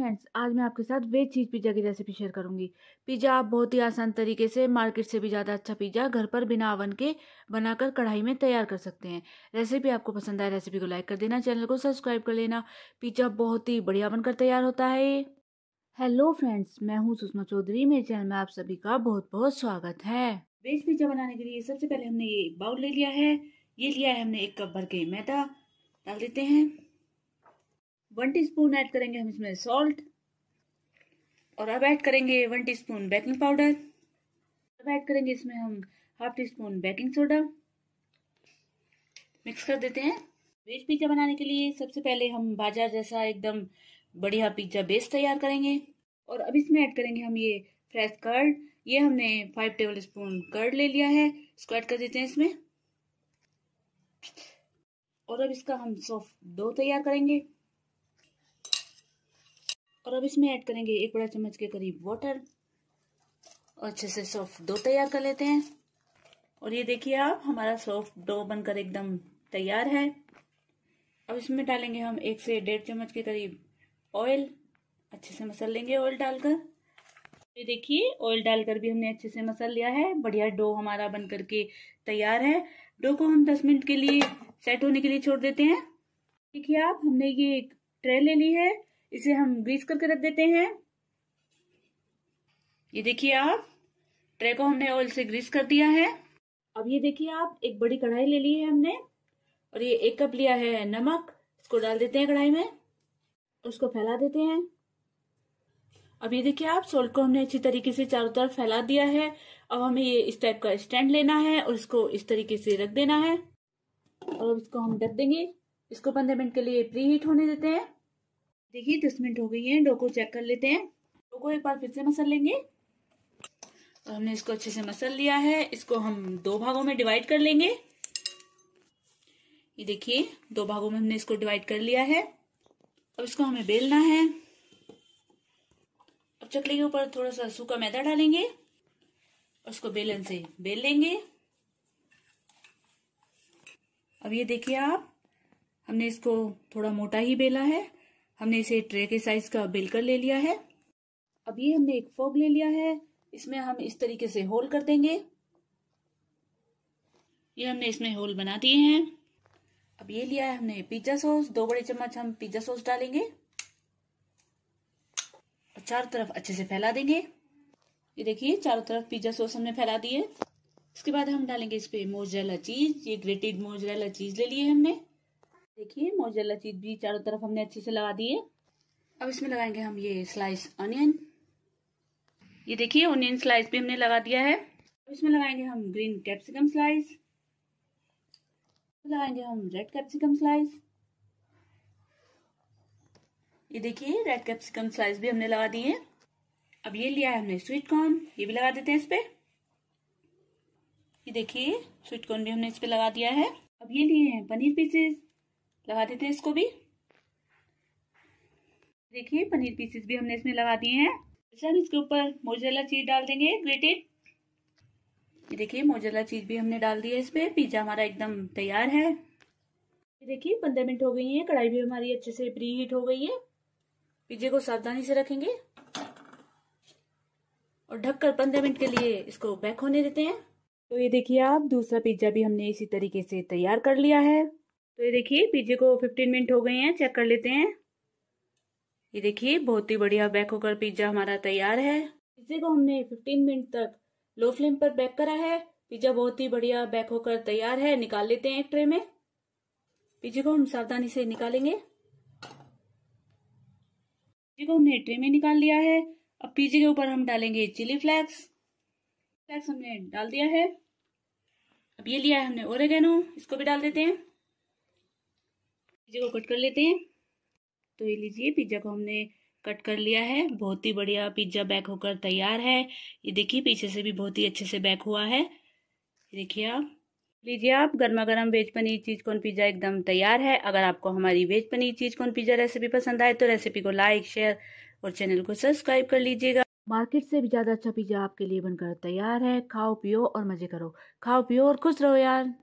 friends आज मैं आपके साथ वेज चीज़ पिज़्ज़ा की रेसिपी शेयर करूंगी पिज़्ज़ा आप बहुत ही आसान तरीके से मार्केट से भी ज़्यादा अच्छा पिज़्ज़ा घर पर बिना अवन के बनाकर कढ़ाई में तैयार कर सकते हैं रेसिपी आपको पसंद आए रेसिपी को लाइक कर देना चैनल को सब्सक्राइब कर लेना पिज़्ज़ा बहुत ही बढ़िया बनकर तैयार होता है हेलो फ्रेंड्स मैं हूँ सुषमा चौधरी मेरे चैनल में आप सभी का बहुत बहुत स्वागत है वेज पिज़्ज़ा बनाने के लिए सबसे पहले हमने ये एक बाउल ले लिया है ये लिया है हमने एक कप भर के मैदा डाल देते हैं वन टीस्पून ऐड करेंगे हम इसमें सॉल्ट और अब ऐड करेंगे वन टीस्पून बेकिंग पाउडर अब ऐड करेंगे इसमें हम half teaspoon baking soda mix कर देते हैं वेज पिज्ज़ा बनाने के लिए सबसे पहले हम बाजार जैसा एकदम बढ़िया पिज्ज़ा बेस तैयार करेंगे और अब इसमें ऐड करेंगे हम ये फ्रेश कर्ड ये हमने फाइव टेबल स्पून कर्ड ले लिया है इसको ऐड कर देते हैं इसमें और अब इसका हम सॉफ्ट डो तैयार करेंगे और अब इसमें ऐड करेंगे एक बड़ा चम्मच के करीब वाटर और अच्छे से सॉफ्ट डो तैयार कर लेते हैं और ये देखिए आप हमारा सॉफ्ट डो बनकर एकदम तैयार है अब इसमें डालेंगे हम एक से डेढ़ चम्मच के करीब ऑयल अच्छे से मसल लेंगे ऑयल डालकर ये देखिए ऑयल डालकर भी हमने अच्छे से मसल लिया है बढ़िया डो हमारा बन करके तैयार है डो को हम 10 मिनट के लिए सेट होने के लिए छोड़ देते हैं देखिए आप हमने ये एक ट्रे ले ली है इसे हम ग्रीस करके रख देते हैं ये देखिए आप ट्रे को हमने ऑयल से ग्रीस कर दिया है अब ये देखिए आप एक बड़ी कढ़ाई ले ली है हमने और ये एक कप लिया है नमक इसको डाल देते हैं कढ़ाई में उसको फैला देते हैं अब ये देखिए आप सॉल्ट को हमने अच्छी तरीके से चारों तरफ फैला दिया है अब हमें ये इस टाइप का स्टैंड लेना है और इसको इस तरीके से रख देना है और अब इसको हम ढक देंगे इसको पंद्रह मिनट के लिए प्री हीट होने देते हैं देखिए दस मिनट हो गई है डोको चेक कर लेते हैं डोको एक बार फिर से मसल लेंगे और तो हमने इसको अच्छे से मसल लिया है इसको हम दो भागों में डिवाइड कर लेंगे ये देखिए दो भागों में हमने इसको डिवाइड कर लिया है अब इसको हमें बेलना है अब चकले के ऊपर थोड़ा सा सूखा मैदा डालेंगे और इसको बेलन से बेल लेंगे अब ये देखिए आप हमने इसको थोड़ा मोटा ही बेला है हमने इसे ट्रे के साइज का बेलकर ले लिया है अब ये हमने एक फोग ले लिया है इसमें हम इस तरीके से होल कर देंगे ये हमने इसमें होल बना दिए हैं अब ये लिया है हमने पिज्जा सॉस दो बड़े चम्मच हम पिज्जा सॉस डालेंगे और चारों तरफ अच्छे से फैला देंगे ये देखिए चारों तरफ पिज्जा सॉस हमने फैला दिए इसके बाद हम डालेंगे इस पे मोजरेला चीज ये ग्रेटेड मोजरेला चीज ले लिए हमने देखिए मोजरेला चीज भी चारों तरफ हमने अच्छे से लगा दिए अब इसमें लगाएंगे हम ये स्लाइस ऑनियन ये देखिए ऑनियन स्लाइस भी हमने लगा दिया है अब इसमें लगाएंगे हम ग्रीन कैप्सिकम स्लाइस लगाएंगे हम रेड कैप्सिकम स्लाइस ये देखिए रेड कैप्सिकम स्लाइस भी हमने लगा दिए अब ये लिया है हमने स्वीट कॉर्न ये भी लगा देते हैं इस पे ये देखिए स्वीट कॉर्न भी हमने इस पे लगा दिया है अब ये लिए हैं पनीर पीसेस लगा देते हैं इसको भी देखिए पनीर पीसेस भी हमने इसमें लगा दिए हैं अच्छा इसके ऊपर मोजरेला चीज डाल देंगे ग्रेटेड ये देखिए मोजरेला चीज भी हमने डाल दी है इस पर पिज्जा हमारा एकदम तैयार है देखिए पंद्रह मिनट हो गई है कढ़ाई भी हमारी अच्छे से प्री हीट हो गई है पिज्जे को सावधानी से रखेंगे और ढककर पंद्रह मिनट के लिए इसको बैक होने देते हैं तो ये देखिए आप दूसरा पिज्जा भी हमने इसी तरीके से तैयार कर लिया है तो ये देखिए पीछे को फिफ्टीन मिनट हो गए हैं चेक कर लेते हैं ये देखिए बहुत ही बढ़िया बैक होकर पिज्जा हमारा तैयार है पिज्जे को हमने फिफ्टीन मिनट तक लो फ्लेम पर बैक करा है पिज्जा बहुत ही बढ़िया बैक होकर तैयार है निकाल लेते हैं एक ट्रे में पिज्जे को हम सावधानी से निकालेंगे पिज्जे को हमने ट्रे में निकाल लिया है अब पिज्जे के ऊपर हम डालेंगे चिली फ्लेक्स फ्लेक्स हमने डाल दिया है अब ये लिया है हमने ओरेगेनो इसको भी डाल देते हैं पिज्जा को कट कर लेते हैं तो ये लीजिए पिज्जा को हमने कट कर लिया है बहुत ही बढ़िया पिज्जा बैक होकर तैयार है ये देखिए पीछे से भी बहुत ही अच्छे से बैक हुआ है देखिए आप लीजिए आप गर्मा गर्म वेज पनीर चीज कौन पिज्जा एकदम तैयार है अगर आपको हमारी वेज पनीर चीज कौन पिज्जा रेसिपी पसंद आए तो रेसिपी को लाइक शेयर और चैनल को सब्सक्राइब कर लीजिएगा मार्केट से भी ज़्यादा अच्छा पिज्जा आपके लिए बनकर तैयार है खाओ पियो और मज़े करो खाओ पियो और खुश रहो यार